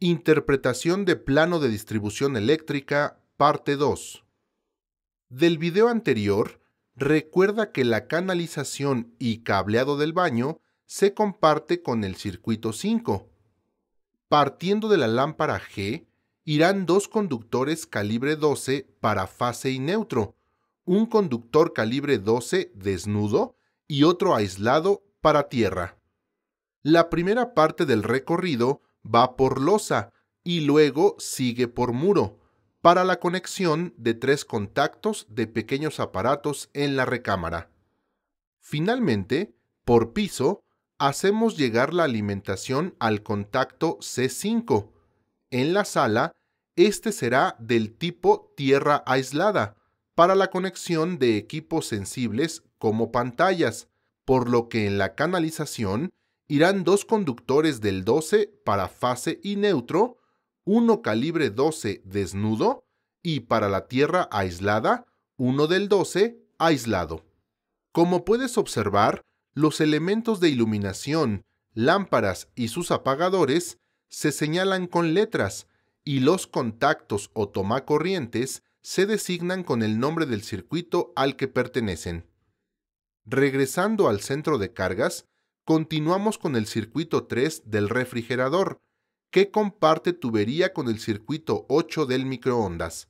Interpretación de plano de distribución eléctrica, parte 2. Del video anterior, recuerda que la canalización y cableado del baño se comparte con el circuito 5. Partiendo de la lámpara G, irán dos conductores calibre 12 para fase y neutro, un conductor calibre 12 desnudo y otro aislado para tierra. La primera parte del recorrido va por losa y luego sigue por muro, para la conexión de tres contactos de pequeños aparatos en la recámara. Finalmente, por piso, hacemos llegar la alimentación al contacto C5. En la sala, este será del tipo tierra aislada, para la conexión de equipos sensibles como pantallas, por lo que en la canalización irán dos conductores del 12 para fase y neutro, uno calibre 12 desnudo y para la Tierra aislada, uno del 12 aislado. Como puedes observar, los elementos de iluminación, lámparas y sus apagadores se señalan con letras y los contactos o tomacorrientes se designan con el nombre del circuito al que pertenecen. Regresando al centro de cargas, Continuamos con el circuito 3 del refrigerador, que comparte tubería con el circuito 8 del microondas.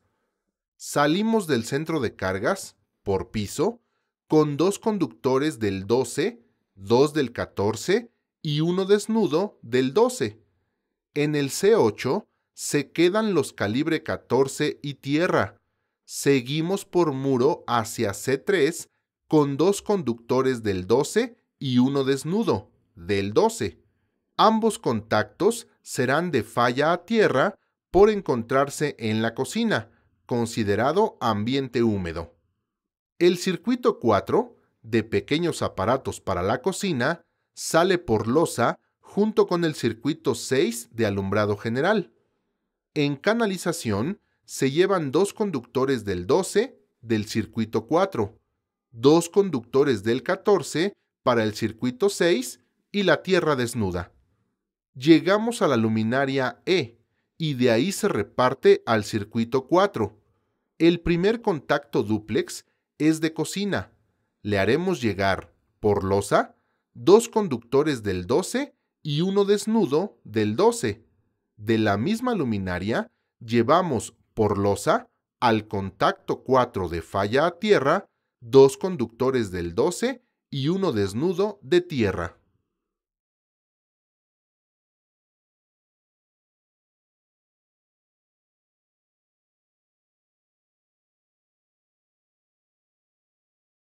Salimos del centro de cargas, por piso, con dos conductores del 12, dos del 14 y uno desnudo del 12. En el C8 se quedan los calibre 14 y tierra. Seguimos por muro hacia C3 con dos conductores del 12 y uno desnudo, del 12. Ambos contactos serán de falla a tierra por encontrarse en la cocina, considerado ambiente húmedo. El circuito 4, de pequeños aparatos para la cocina, sale por losa junto con el circuito 6 de alumbrado general. En canalización se llevan dos conductores del 12 del circuito 4, dos conductores del 14 para el circuito 6 y la Tierra desnuda. Llegamos a la luminaria E y de ahí se reparte al circuito 4. El primer contacto dúplex es de cocina. Le haremos llegar, por losa, dos conductores del 12 y uno desnudo del 12. De la misma luminaria, llevamos por losa al contacto 4 de falla a tierra, dos conductores del 12 y uno desnudo de tierra.